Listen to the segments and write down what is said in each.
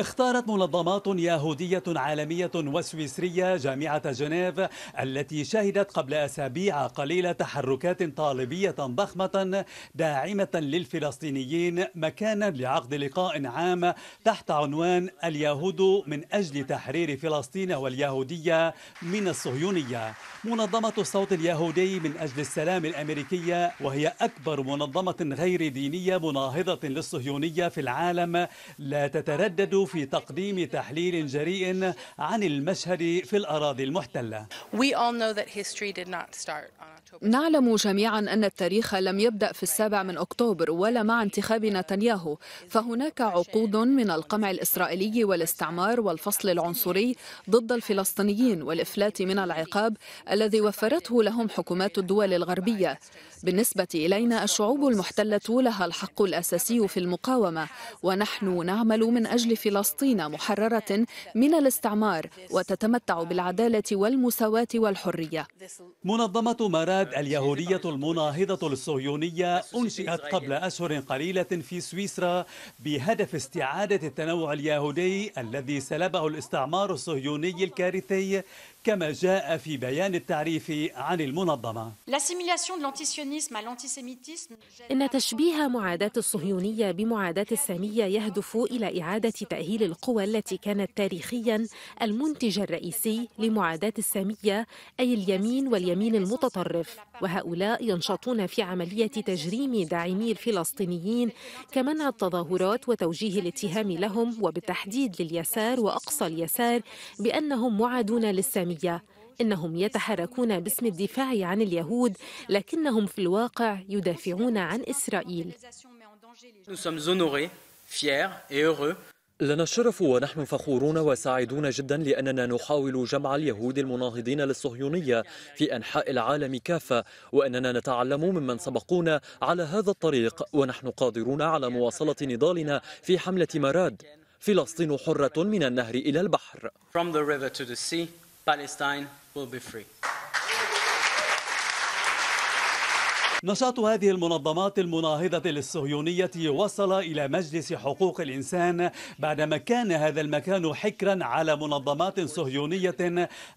اختارت منظمات يهودية عالمية وسويسرية جامعة جنيف التي شهدت قبل أسابيع قليلة تحركات طالبية ضخمة داعمة للفلسطينيين مكانا لعقد لقاء عام تحت عنوان اليهود من أجل تحرير فلسطين واليهودية من الصهيونية منظمة الصوت اليهودي من أجل السلام الأمريكية وهي أكبر منظمة غير دينية مناهضة للصهيونية في العالم لا تتردد في تقديم تحليل جريء عن المشهد في الأراضي المحتلة. We all know that history did not start نعلم جميعا أن التاريخ لم يبدأ في السابع من أكتوبر ولا مع انتخاب نتنياهو فهناك عقود من القمع الإسرائيلي والاستعمار والفصل العنصري ضد الفلسطينيين والإفلات من العقاب الذي وفرته لهم حكومات الدول الغربية بالنسبة إلينا الشعوب المحتلة لها الحق الأساسي في المقاومة ونحن نعمل من أجل فلسطين محررة من الاستعمار وتتمتع بالعدالة والمساواة والحرية منظمة مارا الجهاد اليهودية المناهضة للصهيونية أنشئت قبل أشهر قليلة في سويسرا بهدف استعادة التنوع اليهودي الذي سلبه الاستعمار الصهيوني الكارثي كما جاء في بيان التعريف عن المنظمة إن تشبيه معاداة الصهيونية بمعاداة السامية يهدف إلى إعادة تأهيل القوى التي كانت تاريخيا المنتج الرئيسي لمعاداة السامية أي اليمين واليمين المتطرف وهؤلاء ينشطون في عملية تجريم داعمي الفلسطينيين كمنع التظاهرات وتوجيه الاتهام لهم وبالتحديد لليسار وأقصى اليسار بأنهم معادون للسامية الإسلامية إنهم يتحركون باسم الدفاع عن اليهود لكنهم في الواقع يدافعون عن إسرائيل لنا الشرف ونحن فخورون وسعيدون جدا لأننا نحاول جمع اليهود المناهضين للصهيونية في أنحاء العالم كافة وأننا نتعلم ممن سبقونا على هذا الطريق ونحن قادرون على مواصلة نضالنا في حملة مراد فلسطين حرة من النهر إلى البحر Palestine will be free. نشاط هذه المنظمات المناهضة للصهيونية وصل إلى مجلس حقوق الإنسان بعدما كان هذا المكان حكرا على منظمات صهيونية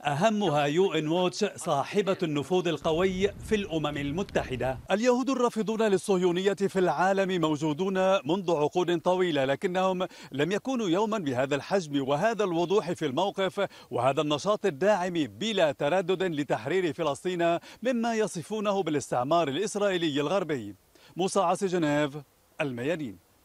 أهمها يو إن ووتش صاحبة النفوذ القوي في الأمم المتحدة اليهود الرافضون للصهيونية في العالم موجودون منذ عقود طويلة لكنهم لم يكونوا يوما بهذا الحجم وهذا الوضوح في الموقف وهذا النشاط الداعم بلا تردد لتحرير فلسطين مما يصفونه بالاستعمار الإسرائيلي الإسرائيلي الغربي مصاعس جنيف الميادين